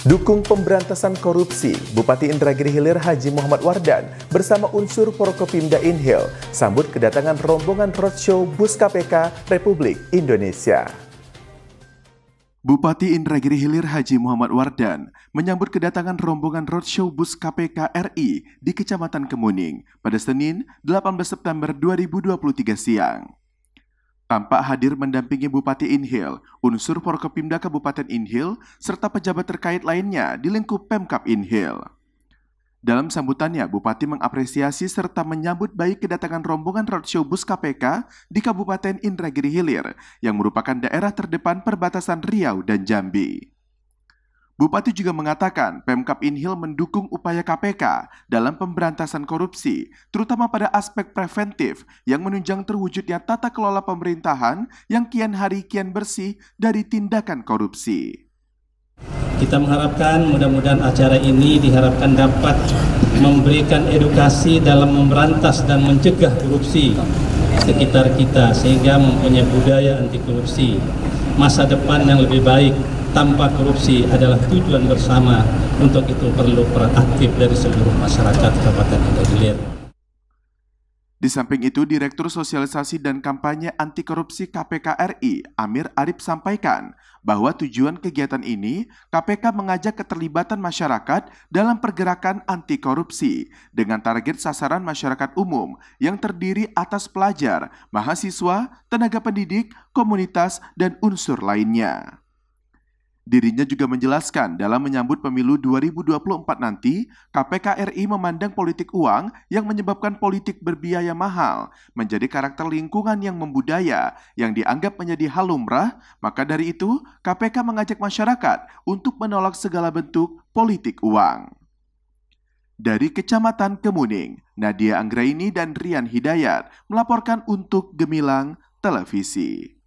Dukung pemberantasan korupsi, Bupati Indragiri Hilir Haji Muhammad Wardan bersama unsur Porkopimda Inhil sambut kedatangan rombongan roadshow Bus KPK Republik Indonesia. Bupati Indragiri Hilir Haji Muhammad Wardan menyambut kedatangan rombongan roadshow bus KPK RI di Kecamatan Kemuning pada Senin 18 September 2023 siang. Tampak hadir mendampingi Bupati Inhil, unsur Forkopimda Kabupaten Inhil, serta pejabat terkait lainnya di lingkup Pemkap Inhil. Dalam sambutannya, Bupati mengapresiasi serta menyambut baik kedatangan rombongan roadshow bus KPK di Kabupaten Indragiri Hilir, yang merupakan daerah terdepan perbatasan Riau dan Jambi. Bupati juga mengatakan Pemkap Inhil mendukung upaya KPK dalam pemberantasan korupsi, terutama pada aspek preventif yang menunjang terwujudnya tata kelola pemerintahan yang kian hari kian bersih dari tindakan korupsi. Kita mengharapkan mudah-mudahan acara ini diharapkan dapat memberikan edukasi dalam memberantas dan mencegah korupsi sekitar kita sehingga mempunyai budaya anti korupsi masa depan yang lebih baik tanpa korupsi adalah tujuan bersama. Untuk itu perlu peran aktif dari seluruh masyarakat Kabupaten Hulu Di samping itu, Direktur Sosialisasi dan Kampanye Anti Korupsi KPK RI, Amir Arif sampaikan bahwa tujuan kegiatan ini KPK mengajak keterlibatan masyarakat dalam pergerakan anti korupsi dengan target sasaran masyarakat umum yang terdiri atas pelajar, mahasiswa, tenaga pendidik, komunitas, dan unsur lainnya. Dirinya juga menjelaskan dalam menyambut pemilu 2024 nanti, KPK RI memandang politik uang yang menyebabkan politik berbiaya mahal menjadi karakter lingkungan yang membudaya yang dianggap menjadi hal lumrah, maka dari itu KPK mengajak masyarakat untuk menolak segala bentuk politik uang. Dari Kecamatan Kemuning, Nadia Anggraini dan Rian Hidayat melaporkan untuk Gemilang Televisi.